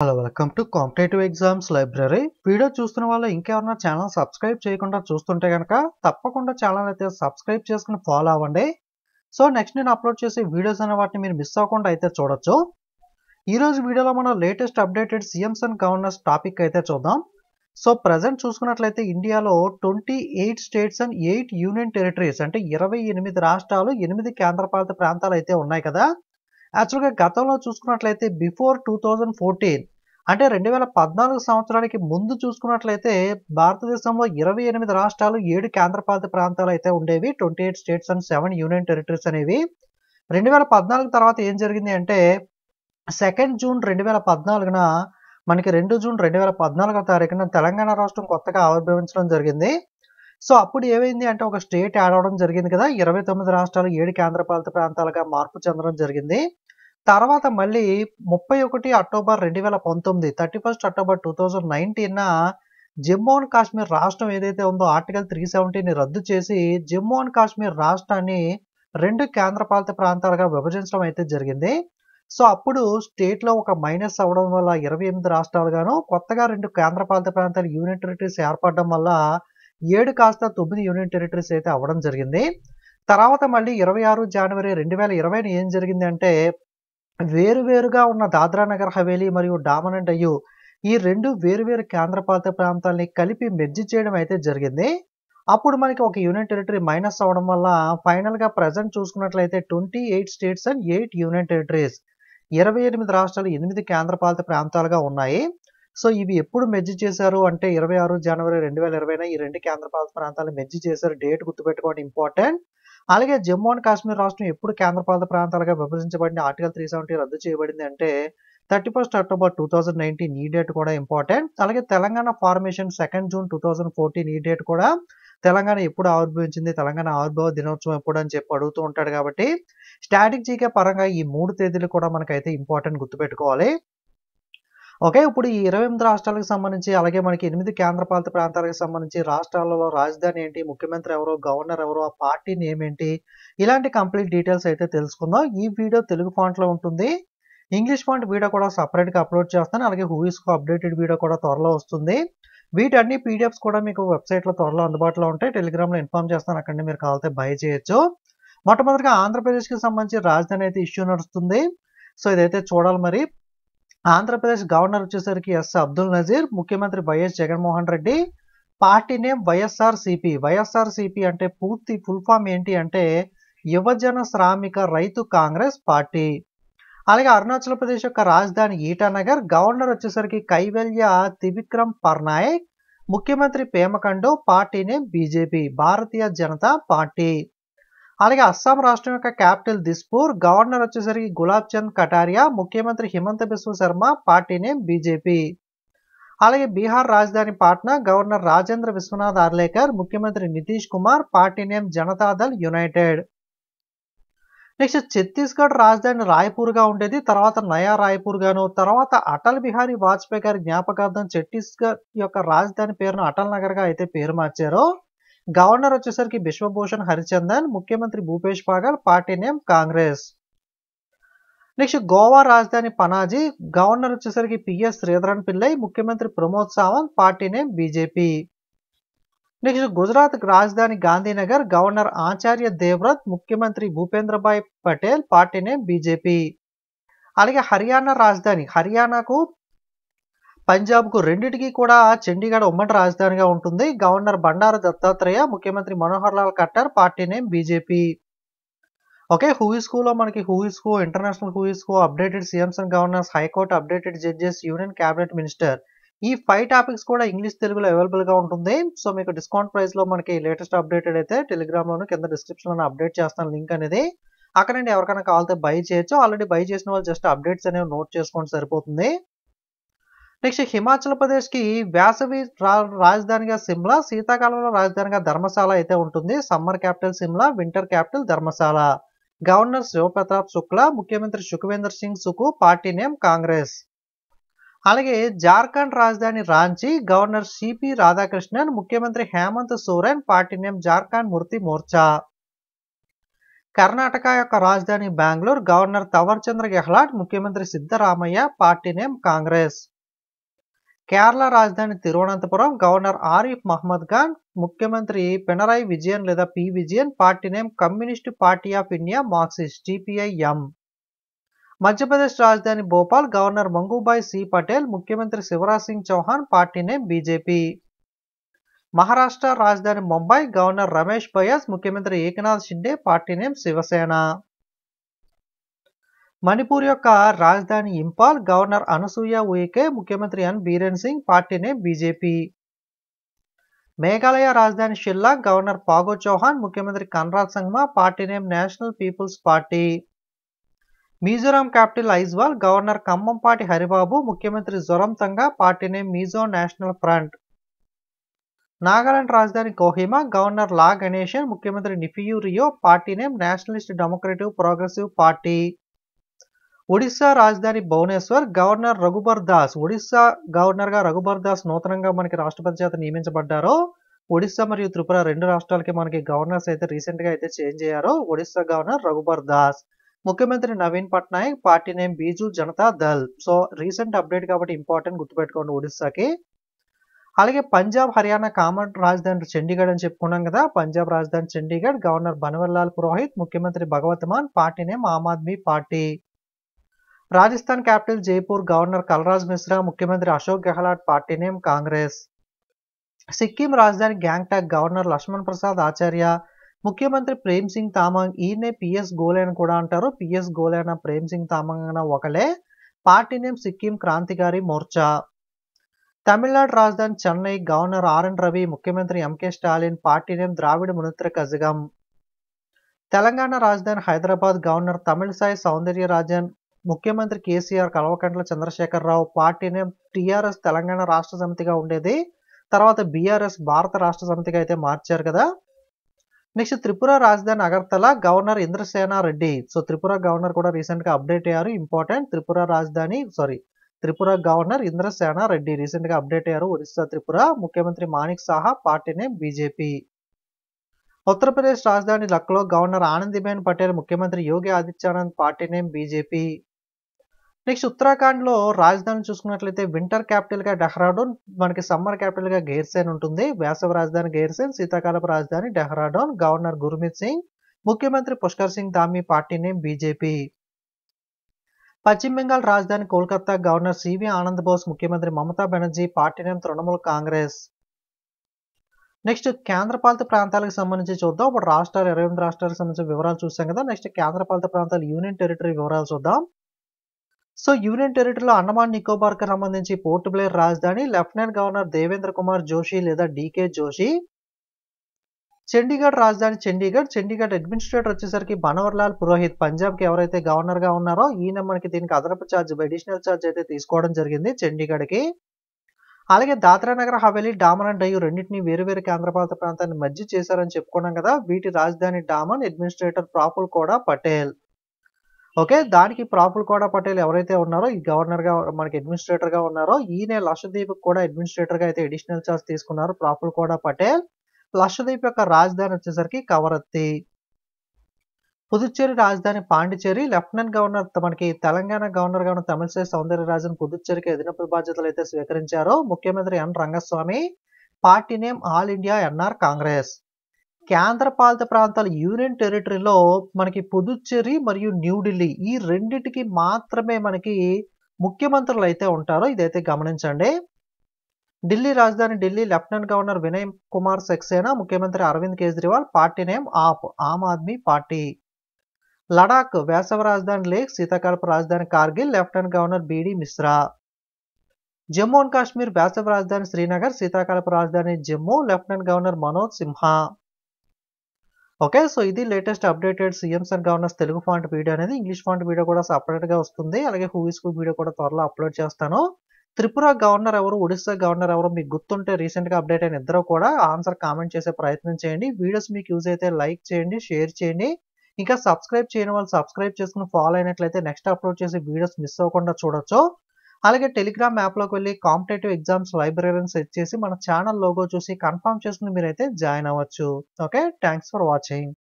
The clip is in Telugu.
hello welcome to competitive exams library video చూస్తున్న వాళ్ళు ఇంకేమన్నా ఛానల్ సబ్స్క్రైబ్ చేయకుండా చూస్తుంటే కనుక తప్పకుండా ఛానల్ అయితే సబ్స్క్రైబ్ చేసుకుని ఫాలో అవ్వండి సో నెక్స్ట్ నేను అప్లోడ్ చేసే వీడియోస్ అనే వాటిని మీరు మిస్ అవ్వకుండా అయితే చూడొచ్చు ఈరోజు వీడియోలో మనం latest updated CMs and governors topic అయితే చూద్దాం సో ప్రజెంట్ చూసుకున్నట్లయితే ఇండియాలో twenty eight states and eight union territories అంటే ఇరవై ఎనిమిది రాష్ట్రాలు ఎనిమిది కేంద్రపాలిత ప్రాంతాలు అయితే ఉన్నాయి కదా యాక్చువల్గా గతంలో చూసుకున్నట్లయితే బిఫోర్ టూ థౌజండ్ ఫోర్టీన్ అంటే రెండు వేల పద్నాలుగు సంవత్సరానికి ముందు చూసుకున్నట్లయితే భారతదేశంలో ఇరవై ఎనిమిది రాష్ట్రాలు ఏడు కేంద్రపాలిత ప్రాంతాలు అయితే ఉండేవి twenty eight states and seven union territories అనేవి రెండు వేల పద్నాలుగు తర్వాత ఏం జరిగింది అంటే సెకండ్ జూన్ రెండు వేల పద్నాలుగున మనకి రెండు జూన్ రెండు వేల పద్నాలుగో తారీఖున తెలంగాణ రాష్ట్రం కొత్తగా ఆవిర్భవించడం జరిగింది సో అప్పుడు ఏమైంది అంటే ఒక స్టేట్ యాడ్ జరిగింది కదా ఇరవై తొమ్మిది రాష్ట్రాలు ఏడు కేంద్రపాలిత ప్రాంతాలుగా మార్పు చెందడం జరిగింది తర్వాత మళ్ళీ ముప్పై ఒకటి అక్టోబర్ రెండు వేల పంతొమ్మిది thirty first October two thousand nineteen Jammu and Kashmir రాష్ట్రం ఏదైతే ఉందో ఆర్టికల్ త్రీ సెవెంటీని రద్దు చేసి జమ్మూ అండ్ కాశ్మీర్ రాష్ట్రాన్ని రెండు కేంద్రపాలిత ప్రాంతాలుగా విభజించడం అయితే జరిగింది సో అప్పుడు స్టేట్లో ఒక మైనస్ అవ్వడం వల్ల ఇరవై ఎనిమిది రాష్ట్రాలుగాను కొత్తగా రెండు కేంద్రపాలిత ప్రాంతాలు యూనిట్ టెరిటరీస్ ఏర్పడడం వల్ల ఏడు కాస్త తొమ్మిది యూనియన్ టెరిటరీస్ అయితే అవ్వడం జరిగింది తర్వాత మళ్ళీ ఇరవై ఆరు జనవరి రెండు వేల ఇరవైని ఏం జరిగింది అంటే వేరువేరుగా ఉన్న దాద్రా నగర్ హవేలీ మరియు డామనెంట్ అయ్యూ ఈ రెండు వేరువేరు కేంద్రపాలిత ప్రాంతాలని కలిపి మెర్జి చేయడం అయితే జరిగింది అప్పుడు మనకి ఒక యూనియన్ టెరిటరీ మైనస్ అవడం వల్ల ఫైనల్గా ప్రజెంట్ చూసుకున్నట్లయితే twenty eight states and eight union territories ఇరవై ఎనిమిది రాష్ట్రాలు ఎనిమిది కేంద్రపాలిత ప్రాంతాలుగా ఉన్నాయి సో ఇవి ఎప్పుడు మెజ్జి చేశారు అంటే ఇరవై ఆరు జనవరి రెండు వేల ఇరవై ఈ రెండు కేంద్రపాలిత ప్రాంతాలు మెజ్జి చేశారు డేట్ గుర్తుపెట్టుకోవడం ఇంపార్టెంట్ అలాగే జమ్మూ అండ్ కాశ్మీర్ రాష్ట్రం ఎప్పుడు కేంద్రపాలిత ప్రాంతాలుగా విభజించబడింది ఆర్టికల్ త్రీ సెవెంటీ రద్దు చేయబడింది అంటే thirty first October two thousand nineteen ఈ డేట్ కూడా ఇంపార్టెంట్ అలాగే Telangana formation second June two thousand fourteen ఈ డేట్ కూడా తెలంగాణ ఎప్పుడు ఆవిర్భవించింది తెలంగాణ ఆవిర్భావ దినోత్సవం ఎప్పుడు అని చెప్పి అడుగుతూ ఉంటాడు కాబట్టి స్టాటిక్ జీకే పరంగా ఈ మూడు తేదీలు కూడా మనకైతే ఇంపార్టెంట్ గుర్తుపెట్టుకోవాలి ఓకే ఇప్పుడు ఈ ఇరవై ఎనిమిది రాష్ట్రాలకు సంబంధించి అలాగే మనకి ఎనిమిది కేంద్రపాలిత ప్రాంతాలకు సంబంధించి రాష్ట్రాలలో రాజధాని ఏంటి ముఖ్యమంత్రి ఎవరు గవర్నర్ ఎవరు ఆ పార్టీ నేమ్ ఏంటి ఇలాంటి కంప్లీట్ డీటెయిల్స్ అయితే తెలుసుకుందాం ఈ వీడియో తెలుగు ఫాంట్లో ఉంటుంది ఇంగ్లీష్ ఫాంట్ వీడియో కూడా సపరేట్గా అప్లోడ్ చేస్తాను అలాగే హూయిస్కో అప్డేటెడ్ వీడియో కూడా త్వరలో వస్తుంది వీటన్ని పీడిఎఫ్స్ కూడా మీకు వెబ్సైట్లో త్వరలో అందుబాటులో ఉంటాయి టెలిగ్రామ్లో ఇన్ఫామ్ చేస్తాను అక్కడ మీరు కావాలితే బై చేయొచ్చు మొట్టమొదటిగా ఆంధ్రప్రదేశ్కి సంబంధించి రాజధాని అయితే ఇష్యూ నడుస్తుంది సో ఇదైతే చూడాలి మరి ఆంధ్రప్రదేశ్ గవర్నర్ వచ్చేసరికి ఎస్ అబ్దుల్ నజీర్ ముఖ్యమంత్రి YS Jaganmohan Reddy party name YSR CP YSR CP అంటే పూర్తి ఫుల్ ఫామ్ ఏంటి అంటే యువజన శ్రామిక రైతు కాంగ్రెస్ పార్టీ అలాగే అరుణాచల్ ప్రదేశ్ యొక్క రాజధాని ఈటానగర్ గవర్నర్ వచ్చేసరికి కైవల్య త్రివిక్రమ్ పర్నాయక్ ముఖ్యమంత్రి Pema Khandu party name BJP Bharatiya Janata party అలాగే అస్సాం రాష్ట్రం యొక్క క్యాపిటల్ దిస్పూర్ గవర్నర్ వచ్చేసరికి గులాబ్ చంద్ కటారియా ముఖ్యమంత్రి Himanta Biswa Sarma party name BJP అలాగే బీహార్ రాజధాని పాట్నా గవర్నర్ రాజేంద్ర విశ్వనాథ్ అర్లేకర్ ముఖ్యమంత్రి Nitish Kumar party name Janata Dal United next Chhattisgarh రాజధాని రాయ్పూర్గా ఉండేది తర్వాత నయా రాయ్పూర్గాను తర్వాత అటల్ బిహారీ వాజ్పేయి గారి జ్ఞాపకార్థం ఛత్తీస్గఢ్ యొక్క రాజధాని పేరును అటల్ నగర్గా అయితే పేరు మార్చారు गवर्नर वेसर की विश्वभूषण हरिचंदन मुख्यमंत्री Bhupesh Baghel party name Congress next Goa राजधानी पनाजी गवर्नर वेसर की पीएस श्रीधर पिल्लई मुख्यमंत्री Pramod Sawant party name BJP next Gujarat राजधानी गांधीनगर गवर्नर आचार्य देवव्रत मुख्यमंत्री भूपेन्द्र भाई पटेल पार्टी नेम बीजेपी अलगे हरियाणा राजधानी हरियाणा को పంజాబ్కు రెండింటికి కూడా చండీగఢ్ ఉమ్మడి రాజధానిగా ఉంటుంది గవర్నర్ బండారు దత్తాత్రేయ ముఖ్యమంత్రి Manohar Lal Khattar party name BJP okay హూఇస్కోలో మనకి హూఇస్కో ఇంటర్నేషనల్ హూఇస్కో updated CMs and governors high court updated judges union cabinet minister ఈ ఫైవ్ టాపిక్స్ కూడా ఇంగ్లీష్ తెలుగులో అవైలబుల్గా ఉంటుంది సో మీకు డిస్కౌంట్ ప్రైస్లో మనకి లేటెస్ట్ అప్డేటెడ్ అయితే టెలిగ్రామ్లోను కింద డిస్క్రిప్షన్లో అప్డేట్ చేస్తాను లింక్ అనేది అక్కడ నుండి ఎవరికైనా కావాలితే బై చేయొచ్చు ఆల్రెడీ బై చేసిన వాళ్ళు జస్ట్ అప్డేట్స్ అనేవి నోట్ చేసుకోండి సరిపోతుంది నెక్స్ట్ హిమాచల్ ప్రదేశ్కి వేసవి రాజధానిగా సిమ్లా శీతాకాలంలో రాజధానిగా ధర్మశాల అయితే ఉంటుంది summer capital Shimla winter capital Dharamshala governor Shiv Pratap Shukla ముఖ్యమంత్రి సుఖవేందర్ సింగ్ సుకు పార్టీ నేమ్ కాంగ్రెస్ అలాగే జార్ఖండ్ రాజధాని రాంచీ గవర్నర్ సిపి రాధాకృష్ణన్ ముఖ్యమంత్రి హేమంత్ సోరెన్ పార్టీ నేమ్ జార్ఖండ్ మూర్తి మోర్చా కర్ణాటక యొక్క రాజధాని బెంగళూరు గవర్నర్ తవర్ చంద్ర గెహ్లాట్ ముఖ్యమంత్రి సిద్ధరామయ్య పార్టీ నేమ్ కాంగ్రెస్ కేరళ రాజధాని తిరువనంతపురం గవర్నర్ ఆరిఫ్ మహ్మద్ ఖాన్ ముఖ్యమంత్రి పినరాయి విజయన్ లేదా P Vijayan party name communist party of India Marxist CPIM Madhya Pradesh రాజధాని భోపాల్ గవర్నర్ మంగూబాయ్ సి పటేల్ ముఖ్యమంత్రి Shivraj Singh Chouhan party name BJP Maharashtra రాజధాని ముంబై గవర్నర్ రమేష్ బయాస్ ముఖ్యమంత్రి ఏకనాథ్ షిండే పార్టీ నేమ్ శివసేన మణిపూర్ యొక్క రాజధాని ఇంపాల్ గవర్నర్ అనసూయ ఉయికే ముఖ్యమంత్రి అన్ బీరేన్ సింగ్ పార్టీనే బీజేపీ మేఘాలయ రాజధాని షిల్లా గవర్నర్ పాగో చౌహాన్ ముఖ్యమంత్రి Conrad Sangma party name national people's party Mizoram capital Aizawl governor Kambhampati Haribabu ముఖ్యమంత్రి Zoramthanga party name Mizo national front Nagaland రాజధాని కోహిమా గవర్నర్ లా గణేషన్ ముఖ్యమంత్రి Neiphiu Rio party name nationalist democratic progressive party Odisha రాజధాని భువనేశ్వర్ గవర్నర్ రఘుబర్ దాస్ ఒడిశా గవర్నర్గా రఘుబర్ దాస్ నూతనంగా మనకి రాష్ట్రపతి చేత నియమించబడ్డారు ఒడిశా మరియు త్రిపుర రెండు రాష్ట్రాలకి మనకి గవర్నర్స్ అయితే రీసెంట్గా అయితే చేంజ్ అయ్యారు ఒడిశా గవర్నర్ రఘుబర్ దాస్ ముఖ్యమంత్రి Naveen Patnaik party name Biju Janata Dal so recent update కాబట్టి ఇంపార్టెంట్ గుర్తుపెట్టుకోండి ఒడిస్సాకి అలాగే పంజాబ్ హర్యానా కామన్ రాజధాని చండీగఢ్ అని చెప్పుకున్నాం కదా పంజాబ్ రాజధాని చండీగఢ్ గవర్నర్ బన్వర్లాల్ పురోహిత్ ముఖ్యమంత్రి Bhagwant Mann party name Aam Aadmi party Rajasthan capital Jaipur governor Kalraj Mishra ముఖ్యమంత్రి అశోక్ గెహ్లాట్ పార్టీ నేమ్ కాంగ్రెస్ సిక్కిం రాజధాని గ్యాంగ్టాక్ గవర్నర్ లక్ష్మణ్ ప్రసాద్ ఆచార్య ముఖ్యమంత్రి ప్రేమ్ సింగ్ తామంగ్ ఈయనే పిఎస్ గోలే అని కూడా అంటారు పిఎస్ గోలేన ప్రేమ్ సింగ్ తామంగ్ అన్న ఒకలే పార్టీ నేమ్ సిక్కిం క్రాంతికారి మోర్చా తమిళనాడు రాజధాని చెన్నై గవర్నర్ ఆర్ఎన్ రవి ముఖ్యమంత్రి MK Stalin party name Dravida Munnetra Kazhagam Telangana రాజధాని హైదరాబాద్ గవర్నర్ తమిళసాయి సౌందర్యరాజన్ ముఖ్యమంత్రి కేసీఆర్ కల్వకంట్ల చంద్రశేఖరరావు పార్టీనే టీఆర్ఎస్ తెలంగాణ రాష్ట్ర సమితిగా ఉండేది తర్వాత బీఆర్ఎస్ భారత రాష్ట్ర సమితిగా అయితే మార్చారు కదా నెక్స్ట్ త్రిపుర రాజధాని Agartala governor Indrasena Reddy so Tripura governor కూడా రీసెంట్గా అప్డేట్ అయ్యారు ఇంపార్టెంట్ త్రిపుర రాజధాని సారీ త్రిపుర గవర్నర్ ఇంద్రసేన రెడ్డి రీసెంట్గా అప్డేట్ అయ్యారు ఒరిస్సా త్రిపుర ముఖ్యమంత్రి మాణిక్ సాహా పార్టీనే బీజేపీ ఉత్తరప్రదేశ్ రాజధాని లక్లో గవర్నర్ ఆనందీబెన్ పటేల్ ముఖ్యమంత్రి Yogi Adityanath party name BJP next ఉత్తరాఖండ్లో రాజధాని చూసుకున్నట్లయితే వింటర్ క్యాపిటల్గా డెహ్రాడూన్ మనకి సమ్మర్ క్యాపిటల్గా గేర్సేన్ ఉంటుంది వేసవ రాజధాని గేర్సేన్ శీతాకాలపు రాజధాని డెహ్రాడూన్ గవర్నర్ గుర్మిత్ సింగ్ ముఖ్యమంత్రి Pushkar Singh Dhami party name BJP పశ్చిమ బెంగాల్ రాజధాని కోల్కతా గవర్నర్ సివి ఆనంద్ బోస్ ముఖ్యమంత్రి Mamata Banerjee party name Trinamool Congress next కేంద్రపాలిత ప్రాంతాలకు సంబంధించి చూద్దాం ఇప్పుడు రాష్ట్రాలు ఇరవై ఎనిమిది రాష్ట్రాలకు సంబంధించిన వివరాలు చూసాం కదా నెక్స్ట్ కేంద్రపాలిత ప్రాంతాలు యూనియన్ టెరిటరీ వివరాలు చూద్దాం సో యూనియన్ టెరిటరీలో అండమాన్ నికోబార్కు సంబంధించి పోర్ట్ బ్లేర్ రాజధాని లెఫ్టినెంట్ గవర్నర్ దేవేంద్ర కుమార్ జోషి లేదా డికే జోషి చండీగఢ్ రాజధాని చండీగఢ్ చండీగఢ్ అడ్మినిస్ట్రేటర్ వచ్చేసరికి బనవర్లాల్ పురోహిత్ పంజాబ్కి ఎవరైతే గవర్నర్గా ఉన్నారో ఈ నెంబర్కి దీనికి అదనపు ఛార్జ్ అడిషనల్ ఛార్జ్ అయితే తీసుకోవడం జరిగింది చండీగఢ్కి అలాగే దాద్రా నగర్ హవేలీ డామన్ అండ్ డయ్యూ రెండింటిని వేరువేరు కేంద్రపాలిత ప్రాంతాన్ని మధ్య చేశారని చెప్పుకున్నాం కదా వీటి రాజధాని డామన్ అడ్మినిస్ట్రేటర్ ప్రాఫుల్ కూడా పటేల్ ఓకే దానికి ప్రాపుల్ కోడ పటేల్ ఎవరైతే ఉన్నారో ఈ గవర్నర్గా మనకి అడ్మినిస్ట్రేటర్గా ఉన్నారో ఈయన లక్షదీప్ కూడా అడ్మినిస్ట్రేటర్గా అయితే అడిషనల్ ఛార్జ్ తీసుకున్నారు ప్రాపుల్ కోడ పటేల్ లక్షద్వీప్ యొక్క రాజధాని వచ్చేసరికి కవరత్తి పుదుచ్చేరి రాజధాని పాండిచ్చేరి లెఫ్టినెంట్ గవర్నర్ మనకి తెలంగాణ గవర్నర్గా ఉన్న తమిళసై సౌందరరాజన్ పుదుచ్చేరికి ఎదినపు బాధ్యతలు అయితే స్వీకరించారు ముఖ్యమంత్రి N Rangaswamy party name all India NR Congress కేంద్రపాలిత ప్రాంతాల యూనియన్ టెరిటరీలో మనకి పుదుచ్చేరి మరియు న్యూఢిల్లీ ఈ రెండింటికి మాత్రమే మనకి ముఖ్యమంత్రులు అయితే ఉంటారో ఇదైతే గమనించండి ఢిల్లీ రాజధాని ఢిల్లీ లెఫ్టినెంట్ గవర్నర్ వినయ్ కుమార్ సక్సేనా ముఖ్యమంత్రి Arvind Kejriwal party name AAP Aam Aadmi party Ladakh వేసవ రాజధాని లేక్ శీతాకాలపు రాజధాని Kargil lieutenant governor BD Mishra Jammu and Kashmir వేసవ రాజధాని శ్రీనగర్ శీతాకాలపు రాజధాని Jammu lieutenant governor Manoj Sinha okay so ఇది latest updated CMs and governors Telugu font video అనేది ఇంగ్లీష్ ఫాంట్ వీడియో కూడా సపరేట్గా వస్తుంది అలాగే హూవీస్ కు వీడియో కూడా త్వరలో అప్లోడ్ చేస్తాను త్రిపుర గవర్నర్ ఎవరు ఒడిశా గవర్నర్ ఎవరు మీకు గుర్తుంటే రీసెంట్గా అప్డేట్ అయిన ఇద్దరు కూడా ఆన్సర్ కామెంట్ చేసే ప్రయత్నం చేయండి వీడియోస్ మీకు యూజ్ అయితే లైక్ చేయండి షేర్ చేయండి ఇంకా సబ్స్క్రైబ్ చేయని వాళ్ళు సబ్స్క్రైబ్ చేసుకుని ఫాలో అయినట్లయితే నెక్స్ట్ అప్లోడ్ చేసే వీడియోస్ మిస్ అవ్వకుండా చూడొచ్చు అలాగే టెలిగ్రామ్ యాప్లోకి వెళ్ళి కాంపిటేటివ్ ఎగ్జామ్స్ లైబ్రరీని సెట్ చేసి మన ఛానల్ లోగో చూసి కన్ఫర్మ్ చేసుకుని మీరైతే జాయిన్ అవ్వచ్చు ఓకే థ్యాంక్స్ ఫర్ వాచింగ్